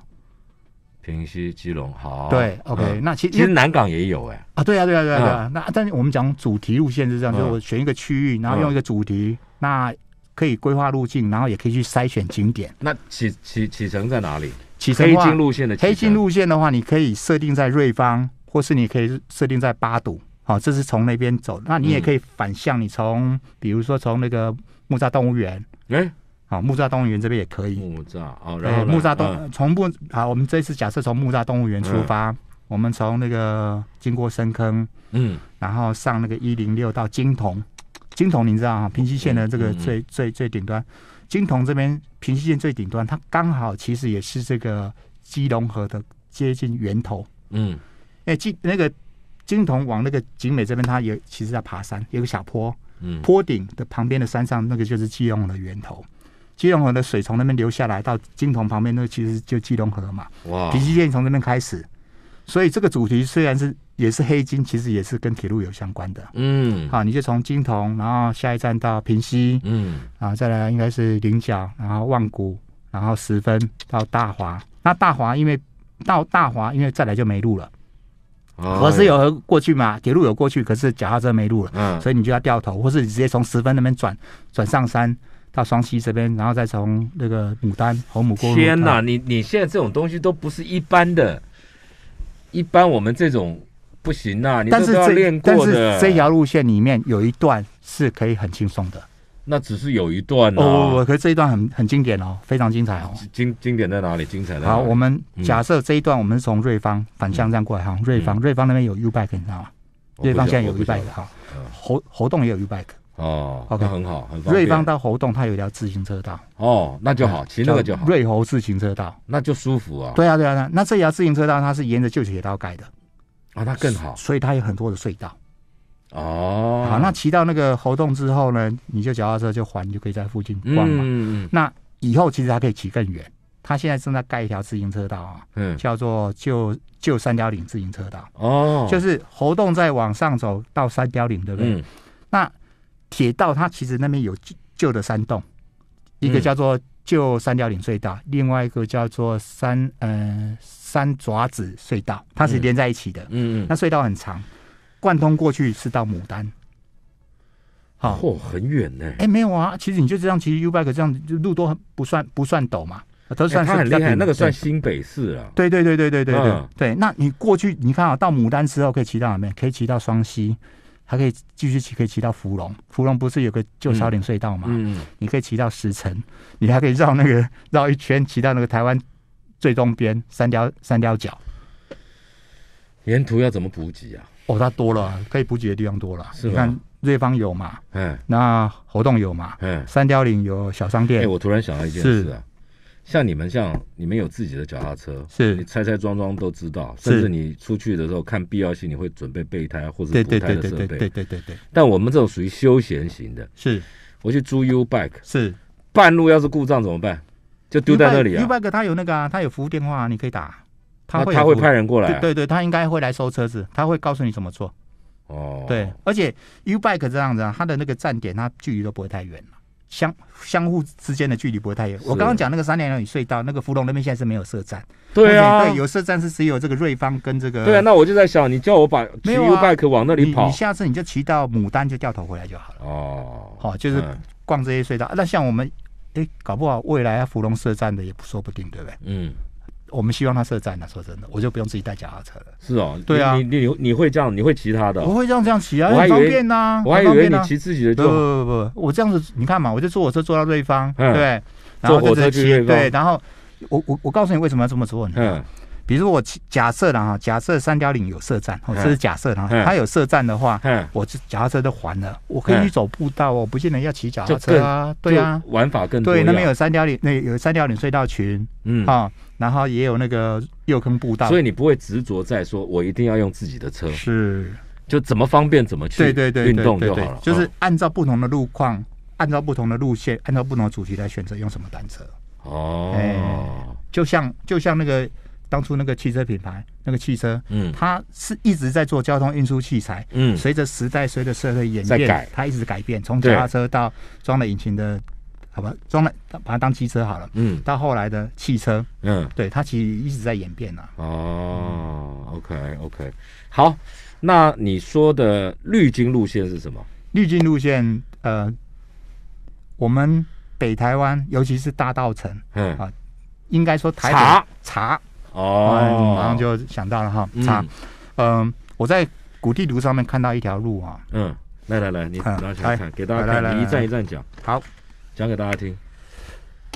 平西、基隆，好。对，OK，那其实其实南港也有哎。啊，对啊，对啊，对啊，对呀，那但是我们讲主题路线是这样，就我选一个区域，然后用一个主题，那可以规划路径，然后也可以去筛选景点。那启启启程在哪里？启程黑金路线的黑金路线的话，你可以设定在瑞芳，或是你可以设定在八堵，好，这是从那边走。那你也可以反向，你从比如说从那个木栅动物园。哎、啊，木栅动物园这边也可以。木栅哦，然后木栅动从木啊，我们这次假设从木栅动物园出发，我们从那个经过深坑，嗯，然后上那个一零六到金同，金同你知道啊，平溪线的这个最最最顶端，金同这边平溪线最顶端，它刚好其实也是这个基隆河的接近源头，嗯，哎金那个金同往那个景美这边，它也其实在爬山，有个小坡，嗯，坡顶的旁边的山上那个就是基隆的源头。基龙河的水从那边流下来到金铜旁边，那其实就基龙河嘛。哇！平溪线从那边开始，所以这个主题虽然是也是黑金，其实也是跟铁路有相关的。嗯，好，你就从金铜，然后下一站到平溪，嗯，啊，再来应该是菱角，然后万谷，然后十分到大华。那大华因为到大华因为再来就没路了，我是有过去嘛？铁路有过去，可是脚踏车没路了。嗯，所以你就要掉头，或是你直接从十分那边转转上山。到双溪这边，然后再从那个牡丹红母过。天哪，你你现在这种东西都不是一般的，一般我们这种不行呐。但是这但是这条路线里面有一段是可以很轻松的，那只是有一段哦哦可是这一段很很经典哦，非常精彩哦。精经典在哪里？精彩。好，我们假设这一段我们是从瑞芳反向这样过来哈，瑞芳瑞芳那边有 U bike 你知道吗？瑞芳现在有 U bike 哈，活活动也有 U bike。哦，OK，很好，很好。瑞芳到猴洞，它有一条自行车道。哦，那就好，骑那个就好。瑞猴自行车道，那就舒服啊。对啊，对啊，那那这条自行车道它是沿着旧铁道盖的啊，那更好。所以它有很多的隧道。哦，好，那骑到那个猴洞之后呢，你就脚踏车就环，就可以在附近逛嘛。那以后其实它可以骑更远，它现在正在盖一条自行车道啊，嗯，叫做旧旧三角岭自行车道。哦，就是猴洞再往上走到三角岭，对不对？那铁道它其实那边有旧的山洞，一个叫做旧三角岭隧道，另外一个叫做山嗯山爪子隧道，它是连在一起的。嗯嗯，那隧道很长，贯通过去是到牡丹。好，很远呢。哎，没有啊，其实你就这样，其实 Ubike 这样路都不算不算陡嘛，都算。它很厉害，那个算新北市啊。对对对对对对对，那你过去你看啊，到牡丹之后可以骑到哪边？可以骑到双溪。还可以继续骑，可以骑到芙蓉。芙蓉不是有个旧草岭隧道吗？嗯，你可以骑到石城，你还可以绕那个绕一圈，骑到那个台湾最东边三雕三雕角。沿途要怎么补给啊？哦，它多了，可以补给的地方多了。你看瑞芳有嘛？嗯，那活动有嘛？嗯，三雕岭有小商店。哎，我突然想到一件事啊。像你们像你们有自己的脚踏车，是你拆拆装装都知道，甚至你出去的时候看必要性，你会准备备胎或者补胎的设备。对对对对对对对对。但我们这种属于休闲型的，是，我去租 U bike，是，半路要是故障怎么办？就丢在那里啊？U bike 它有那个啊，它有服务电话，啊，你可以打，他会他会派人过来。对对，他应该会来收车子，他会告诉你怎么做。哦，对，而且 U bike 这样子，啊，它的那个站点，它距离都不会太远。相相互之间的距离不会太远。我刚刚讲那个三联两里隧道，那个芙蓉那边现在是没有设站。对啊，对，有设站是只有这个瑞芳跟这个。对啊，那我就在想，你叫我把骑 UBike 往那里跑，你下次你就骑到牡丹就掉头回来就好了。哦，好，就是逛这些隧道。那像我们，哎，搞不好未来啊，芙蓉设站的也不说不定，对不对？嗯。我们希望他设站呢，说真的，我就不用自己带脚踏车了。是哦，对啊，你你你会这样，你会骑他的，不会这样这样骑啊？很方便呐、我还以为你骑自己的，不不不不，我这样子，你看嘛，我就坐火车坐到对方，对，然后坐火车去，对，然后我我我告诉你为什么要这么做呢？比如我假设了哈，假设三角岭有设站，这是假设了。它有设站的话，我脚踏车都还了，我可以走步道。我不见得要骑脚踏车啊，对啊，玩法更多。对，那边有三角岭，那有三角岭隧道群，嗯啊，然后也有那个右坑步道。所以你不会执着在说我一定要用自己的车，是就怎么方便怎么去，对对对，运动就好了。就是按照不同的路况，按照不同的路线，按照不同的主题来选择用什么单车。哦，就像就像那个。当初那个汽车品牌，那个汽车，嗯，它是一直在做交通运输器材，嗯，随着时代、随着社会演变，它一直改变，从脚踏车到装了引擎的，好吧，装了把它当机车好了，嗯，到后来的汽车，嗯，对，它其实一直在演变啊。哦，OK，OK，好，那你说的绿金路线是什么？绿金路线，呃，我们北台湾，尤其是大道城，嗯啊，应该说台北茶。哦，马上就想到了哈。嗯，嗯，我在古地图上面看到一条路啊。嗯，来来来，你拿起来看，给大家来来，一站一站讲。好，讲给大家听。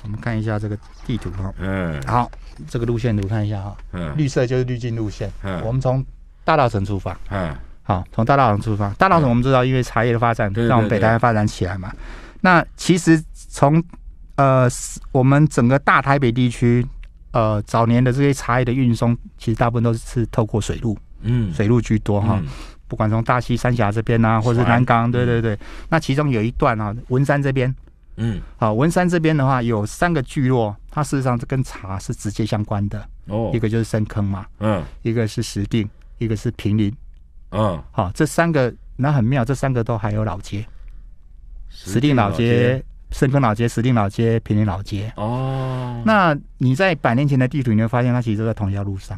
我们看一下这个地图哈。嗯，好，这个路线图看一下哈。嗯，绿色就是绿镜路线。嗯，我们从大稻城出发。嗯，好，从大稻城出发。大稻城我们知道，因为茶叶的发展，让我们北台发展起来嘛。那其实从呃，我们整个大台北地区。呃，早年的这些茶叶的运送，其实大部分都是透过水路，嗯，水路居多哈。不管从大溪三峡这边呐，或者是南港，对对对。那其中有一段啊，文山这边，嗯，好，文山这边的话，有三个聚落，它事实上是跟茶是直接相关的。哦，一个就是深坑嘛，嗯，一个是石碇，一个是平林，嗯，好，这三个那很妙，这三个都还有老街，石碇老街。深坑老街、石碇老街、平林老街哦，那你在百年前的地图，你会发现它其实都在同一条路上，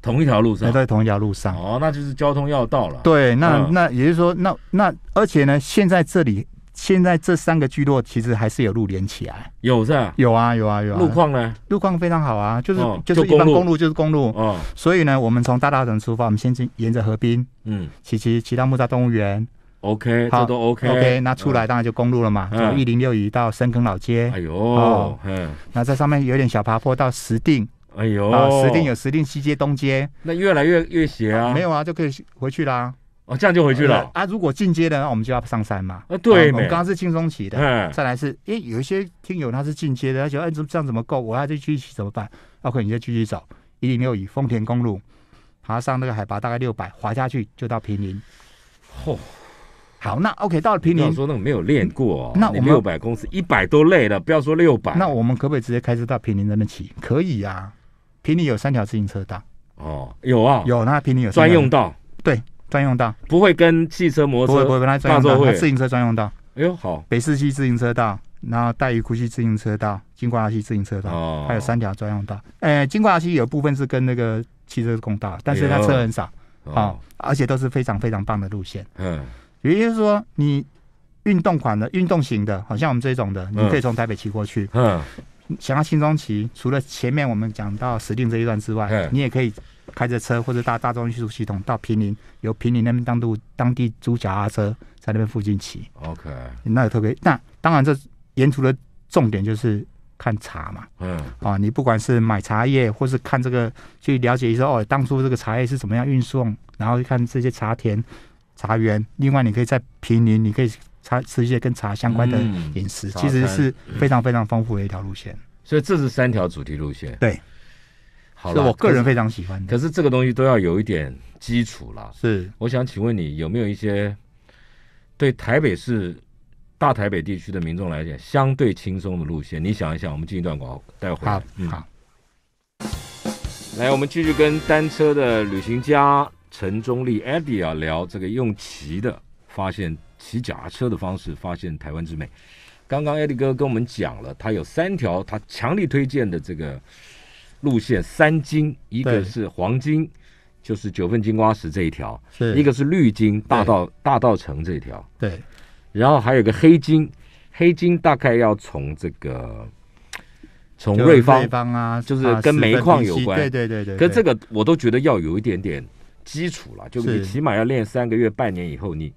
同一条路上，在同一条路上哦，那就是交通要道了。对，那那也就是说，那那而且呢，现在这里现在这三个聚落其实还是有路连起来，有是吧？有啊，有啊，有。啊。路况呢？路况非常好啊，就是就是一般公路就是公路哦。所以呢，我们从大大城出发，我们先去沿着河滨，嗯，骑骑骑到木栅动物园。OK，这都 OK。OK，那出来当然就公路了嘛，从一零六一到深坑老街。哎呦，嗯，那在上面有点小爬坡到石定。哎呦，石定有石定西街、东街，那越来越越斜啊。没有啊，就可以回去啦。哦，这样就回去了。啊，如果进阶的，那我们就要上山嘛。啊，对，我们刚刚是轻松骑的，再来是，哎，有一些听友他是进阶的，他觉得哎，这这样怎么够？我要再继续骑怎么办？OK，你再继续找一零六一丰田公路，爬上那个海拔大概六百，滑下去就到平林。嚯！好，那 OK 到了平宁。说那个没有练过，那我们六百公里一百多累了，不要说六百。那我们可不可以直接开车到平宁那边骑？可以呀，平宁有三条自行车道哦，有啊，有。那平宁有专用道，对，专用道不会跟汽车摩不会不会跟他专用道，自行车专用道。哎呦，好，北市区自行车道，然后大渔区自行车道，金瓜拉区自行车道，还有三条专用道。哎，金瓜拉区有部分是跟那个汽车共道，但是它车很少啊，而且都是非常非常棒的路线。嗯。也就是说，你运动款的、运动型的，好像我们这种的，你可以从台北骑过去。嗯，想要轻松骑，除了前面我们讲到石定这一段之外，你也可以开着车或者大大众运输系统到平林，由平林那边当路当地租脚踏车在那边附近骑。OK，那也特别。那当然，这沿途的重点就是看茶嘛。嗯。啊，你不管是买茶叶，或是看这个，去了解一下哦，当初这个茶叶是怎么样运送，然后看这些茶田。茶园，另外你可以在平林，你可以吃一些跟茶相关的饮食，其实是非常非常丰富的一条路线。所以这是三条主题路线。对，好了，我个人非常喜欢。可是这个东西都要有一点基础了。是，我想请问你有没有一些对台北市、大台北地区的民众来讲相对轻松的路线？你想一想，我们进一段广告带好，嗯、好，来，我们继续跟单车的旅行家。陈忠立，Eddie 啊，聊这个用骑的发现骑脚踏车的方式发现台湾之美。刚刚 Eddie 哥跟我们讲了，他有三条他强力推荐的这个路线：三金，一个是黄金，就是九份金瓜石这一条；一个是绿金，大道大道城这一条；对，然后还有个黑金，黑金大概要从这个从瑞芳啊，就是跟煤矿有关，对对对对，跟这个我都觉得要有一点点。基础了，就是你起码要练三个月、半年以后，你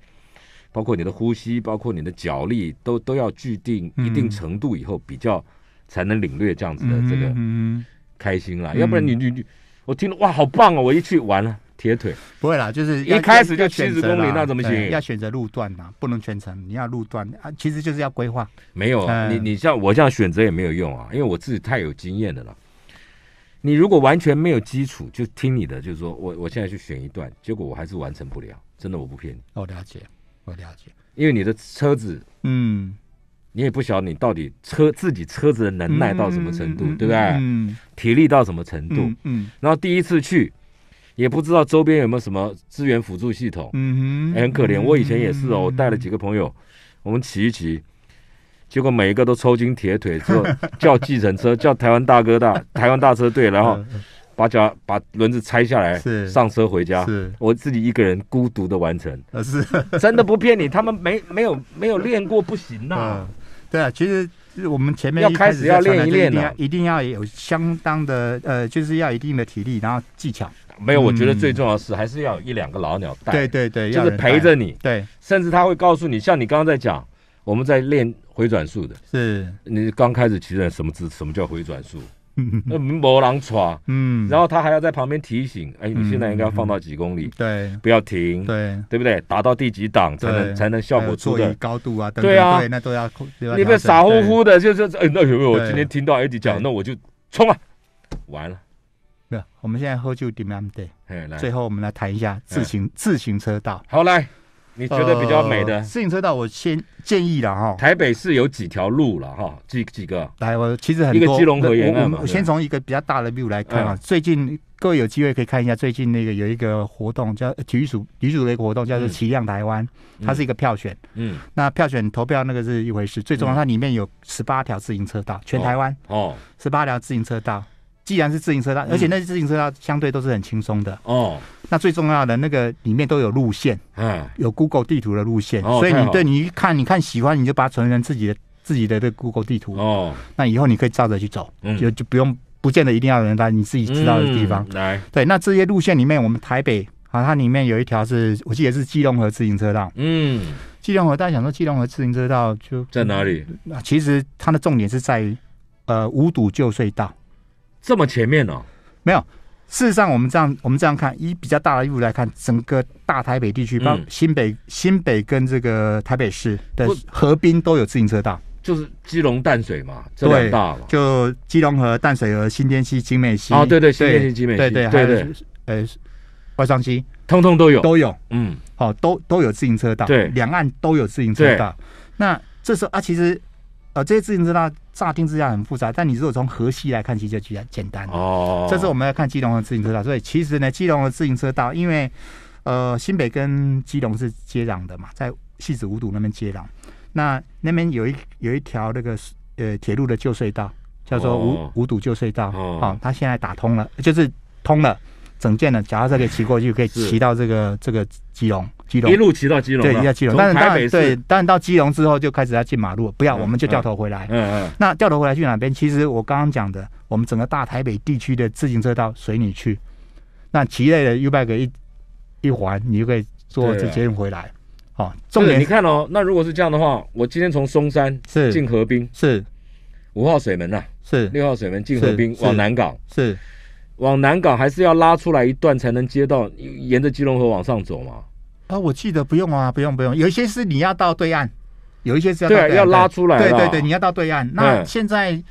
包括你的呼吸，包括你的脚力，都都要具定一定程度以后，比较才能领略这样子的这个开心啦。要不然你你你，我听了哇，好棒哦！我一去完了，铁腿不会啦，就是一开始就七十公里那怎么行？要选择路段呐，不能全程，你要路段啊。其实就是要规划。没有你你像我这样选择也没有用啊，因为我自己太有经验的了。你如果完全没有基础，就听你的，就是说我我现在去选一段，结果我还是完成不了，真的我不骗你。我了解，我了解，因为你的车子，嗯，你也不晓得你到底车自己车子的能耐到什么程度，对不对？嗯，体力到什么程度？嗯，然后第一次去，也不知道周边有没有什么资源辅助系统，嗯哼，很可怜。我以前也是哦，我带了几个朋友，我们骑一骑。结果每一个都抽筋铁腿，之后 叫计程车，叫台湾大哥大，台湾大车队，然后把脚把轮子拆下来上车回家。是，我自己一个人孤独的完成。是，真的不骗你，他们没没有没有练过不行呐。对啊，其实是我们前面要开始要练一练的，一定要有相当的呃，就是要一定的体力，然后技巧。没有，我觉得最重要的是还是要有一两个老鸟带。对对对，就是陪着你。对，甚至他会告诉你，像你刚刚在讲。我们在练回转速的，是，你刚开始骑人什么字？什么叫回转速？那磨狼爪，嗯，然后他还要在旁边提醒，哎，你现在应该要放到几公里？对，不要停，对，对不对？达到第几档才能才能效果出高度啊？对啊，那都要，你们傻乎乎的，就是哎，那有有，我今天听到阿弟讲，那我就冲啊，完了，那我们现在喝酒点蛮对，哎，最后我们来谈一下自行自行车道，好来。你觉得比较美的自行车道，我先建议了哈。台北市有几条路了哈，几几个？来，我其实很多。一个基隆河沿岸我先从一个比较大的 view 来看啊。最近各位有机会可以看一下，最近那个有一个活动，叫体育署体育署的一个活动，叫做“骑量台湾”。它是一个票选，嗯，那票选投票那个是一回事。最重要，它里面有十八条自行车道，全台湾哦，十八条自行车道。既然是自行车道，而且那些自行车道相对都是很轻松的哦。那最重要的那个里面都有路线，嗯，有 Google 地图的路线，所以你对你一看，你看喜欢你就把它存成自己的自己的这 Google 地图哦。那以后你可以照着去走，就就不用不见得一定要人带，你自己知道的地方来。对，那这些路线里面，我们台北啊，它里面有一条是我记得是基隆河自行车道。嗯，基隆河，大家想说基隆河自行车道就在哪里？那其实它的重点是在于呃五堵旧隧道，这么前面哦？没有。事实上，我们这样我们这样看，以比较大的一步来看，整个大台北地区，包括新北、新北跟这个台北市的河滨都有自行车道，就是基隆淡水嘛，这两大就基隆河、淡水河、新天溪、金美溪啊，对对，新天溪、金美溪，对对对对，呃，外双溪，通通都有都有，嗯，好，都都有自行车道，对，两岸都有自行车道。那这时候啊，其实。呃，这些自行车道乍听之下很复杂，但你如果从河西来看，其实就简简单。哦，这是我们要看基隆的自行车道。所以其实呢，基隆的自行车道，因为呃新北跟基隆是接壤的嘛，在戏子五堵那边接壤。那那边有一有一条那个呃铁路的旧隧道，叫做五五堵旧隧道。哦，它现在打通了，就是通了，整件的，假设可以骑过去，可以骑到这个这个基隆。一路骑到基隆，对，到基隆。但台北，对，但到基隆之后就开始要进马路，不要，我们就掉头回来。嗯嗯。那掉头回来去哪边？其实我刚刚讲的，我们整个大台北地区的自行车道随你去。那骑累了，U bike 一一环，你就可以坐这捷运回来。好，重点你看哦。那如果是这样的话，我今天从松山是进河滨，是五号水门啊，是六号水门进河滨，往南港是往南港，还是要拉出来一段才能接到，沿着基隆河往上走嘛。哦，我记得不用啊，不用不用，有一些是你要到对岸，有一些是要对要拉出来，对对对，你要到对岸。那现在，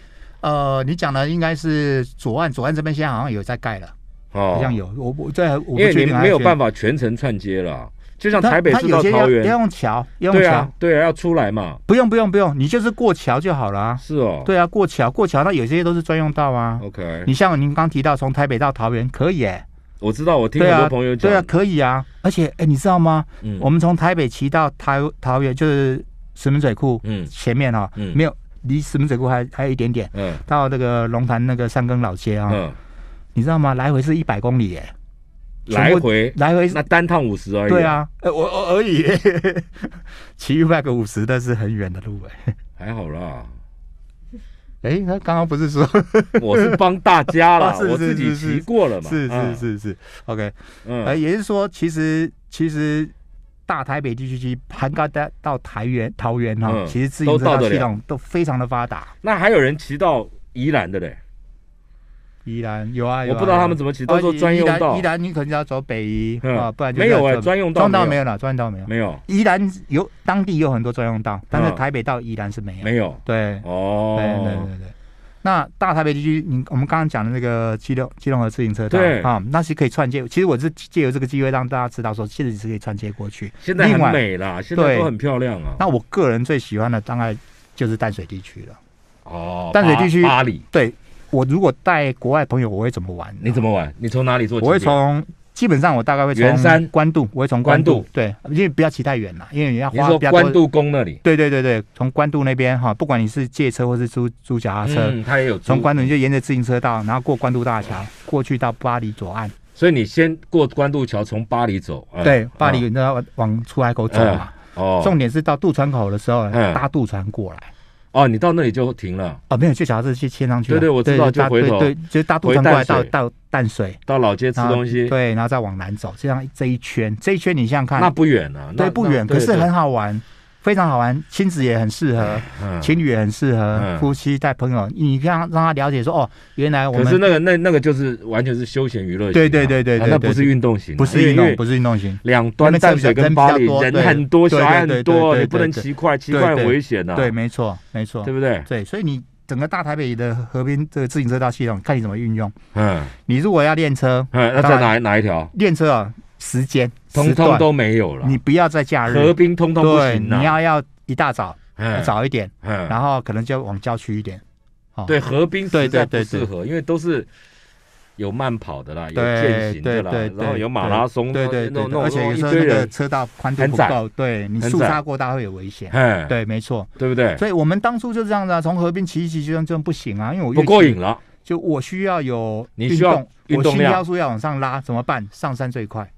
呃，你讲的应该是左岸，左岸这边现在好像有在盖了，哦，好像有。我我在，因为您没有办法全程串接了，就像台北到桃园要用桥，要用桥，对啊，对啊，要出来嘛。不用不用不用，你就是过桥就好了。是哦，对啊，过桥过桥，那有些都是专用道啊。OK，你像您刚提到从台北到桃园可以哎。我知道，我听很多朋友讲，对啊，可以啊，而且，哎，你知道吗？嗯，我们从台北骑到桃桃园，就是石门水库，嗯，前面啊，嗯，没有，离石门水库还还有一点点，嗯，到那个龙潭那个三更老街啊，嗯，你知道吗？来回是一百公里耶，来回来回那单趟五十而已，对啊，哎、我我而已，骑一百个五十，但是很远的路哎，还好啦。哎，他刚刚不是说 我是帮大家了，我自己骑过了嘛？是是是是，OK，嗯，也就是说，其实其实大台北地区区，涵盖到到台原桃园哈，其实自行车系统都非常的发达。那还有人骑到宜兰的嘞？宜兰有啊，我不知道他们怎么专宜道。宜兰，你可能要走北宜啊，不然没有哎，专用道没有了，专用道没有。没有宜兰有当地有很多专用道，但是台北到宜兰是没有。没有对哦，对对对对。那大台北地区，你我们刚刚讲的那个机动机动和自行车道啊，那是可以串接。其实我是借由这个机会让大家知道，说现在是可以串接过去。现在很美啦，对，都很漂亮啊。那我个人最喜欢的大概就是淡水地区了。哦，淡水地区阿里对。我如果带国外朋友，我会怎么玩？你怎么玩？你从哪里坐？我会从基本上，我大概会从山、关渡，我会从关渡，对，因为不要骑太远嘛，因为你要花。你说关渡宫那里。对对对对，从关渡那边哈，不管你是借车或是租租脚踏车，嗯，也有。从关渡你就沿着自行车道，然后过关渡大桥，过去到巴黎左岸。所以你先过关渡桥，从巴黎走。对，巴黎那往出海口走嘛。哦。重点是到渡船口的时候搭渡船过来。哦，你到那里就停了？哦，没有，去小孩子去签上去。对对，我知道。就回头，对，就大渡船过来到到淡水，到老街吃东西，对，然后再往南走，这样这一圈，这一圈你想想看，那不远啊，对，不远，可是很好玩。非常好玩，亲子也很适合，情侣也很适合，夫妻带朋友，你让让他了解说哦，原来我们可是那个那那个就是完全是休闲娱乐型，对对对对那不是运动型，不是运动，不是运动型，两端淡水跟八里人很多，小孩很多，你不能骑快，骑快危险的，对，没错，没错，对不对？对，所以你整个大台北的河边这个自行车道系统，看你怎么运用。嗯，你如果要练车，那在哪哪一条？练车啊，时间。通通都没有了。你不要再假日河滨通通不行了。你要要一大早早一点，然后可能就往郊区一点。对河滨实在不适合，因为都是有慢跑的啦，有健行的啦，然后有马拉松，对对对，而且候那个车道宽度不够，对你速差过大会有危险。对，没错，对不对？所以我们当初就这样子，从河滨骑一骑就就不行啊，因为我不过瘾了。就我需要有运动，我心要素要往上拉，怎么办？上山最快。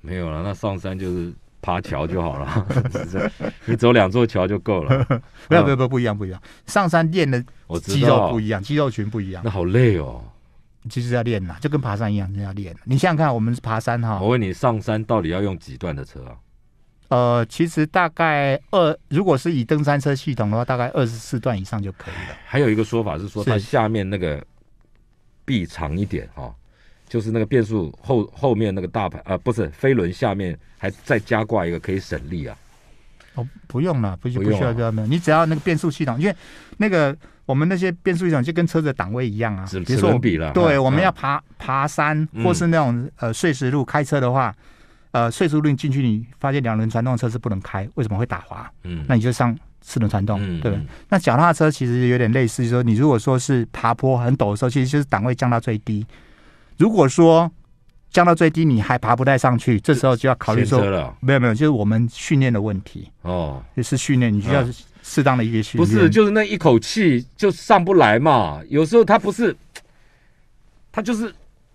没有了，那上山就是爬桥就好了。你走两座桥就够了。不不不，不一样不一样。上山练的肌肉不一样，肌肉群不一样。那好累哦，其实要练呐，就跟爬山一样，人家练。你想想看，我们是爬山哈。我问你，上山到底要用几段的车啊？呃，其实大概二，如果是以登山车系统的话，大概二十四段以上就可以了。还有一个说法是说，它下面那个臂长一点哈。就是那个变速后后面那个大盘呃，不是飞轮下面，还再加挂一个可以省力啊？哦，不用了，不需不需要这样你只要那个变速系统，因为那个我们那些变速系统就跟车子档位一样啊。只此能比了。对，我们要爬爬山或是那种呃碎石路开车的话，呃，碎石路进去你发现两轮传动车是不能开，为什么会打滑？嗯，那你就上四轮传动，对。那脚踏车其实有点类似，就是说你如果说是爬坡很陡的时候，其实就是档位降到最低。如果说降到最低你还爬不太上去，这时候就要考虑说没有没有，就是我们训练的问题哦，也是训练你需要适当的一个训练，不是就是那一口气就上不来嘛？有时候他不是他就是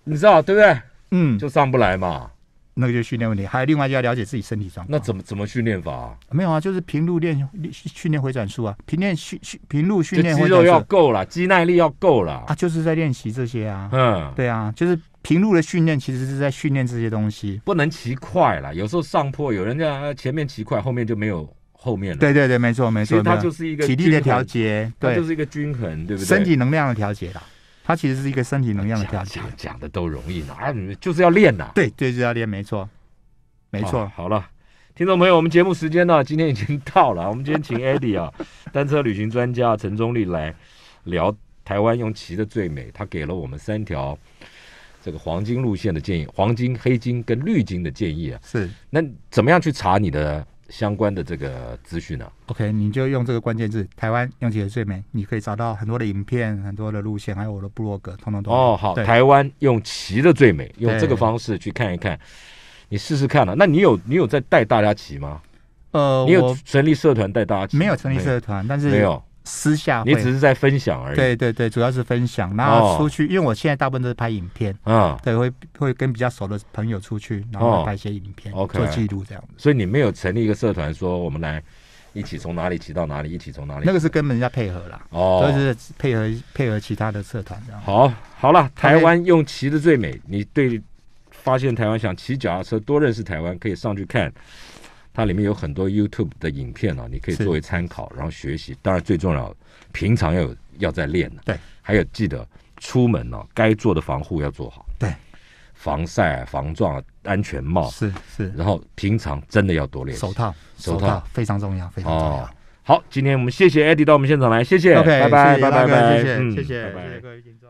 你知道对不对？嗯，就上不来嘛。那个就是训练问题，还有另外就要了解自己身体状况。那怎么怎么训练法啊？没有啊，就是平路练训练回转术啊，平练训训平路训练回转术。肌肉要够了，肌耐力要够了。啊，就是在练习这些啊。嗯，对啊，就是平路的训练其实是在训练这些东西，不能骑快了。有时候上坡有人家前面骑快，后面就没有后面了。对对对，没错没错。所它就是一个体力的调节，对，就是一个均衡，对不对？身体能量的调节啦。它其实是一个身体能量的调节，讲的都容易，哎，就是要练呐，对对，就要练，没错，没错。好了，听众朋友，我们节目时间呢，今天已经到了，我们今天请艾迪啊，单车旅行专家陈忠立来聊台湾用骑的最美，他给了我们三条这个黄金路线的建议，黄金、黑金跟绿金的建议啊，是那怎么样去查你的？相关的这个资讯呢？OK，你就用这个关键字“台湾用起的最美”，你可以找到很多的影片、很多的路线，还有我的部落格，通通都哦。好，台湾用骑的最美，用这个方式去看一看，你试试看了。那你有你有在带大家骑吗？呃，你有成立社团带大家？骑？没有成立社团，但是没有。私下，你只是在分享而已。对对对，主要是分享，然后出去，因为我现在大部分都是拍影片啊，对，会会跟比较熟的朋友出去，然后拍一些影片，做记录这样子。所以你没有成立一个社团，说我们来一起从哪里骑到哪里，一起从哪里。那个是跟人家配合啦，哦，就是配合配合其他的社团这样。好，好了，台湾用骑的最美，你对发现台湾想骑脚踏车多认识台湾，可以上去看。它里面有很多 YouTube 的影片哦，你可以作为参考，然后学习。当然最重要，平常要有要再练呢。对，还有记得出门哦，该做的防护要做好。对，防晒、防撞、安全帽。是是。然后平常真的要多练。手套，手套非常重要，非常重要。哦，好，今天我们谢谢 Eddie 到我们现场来，谢谢。OK，拜拜，拜拜拜，谢谢，谢谢各位听众。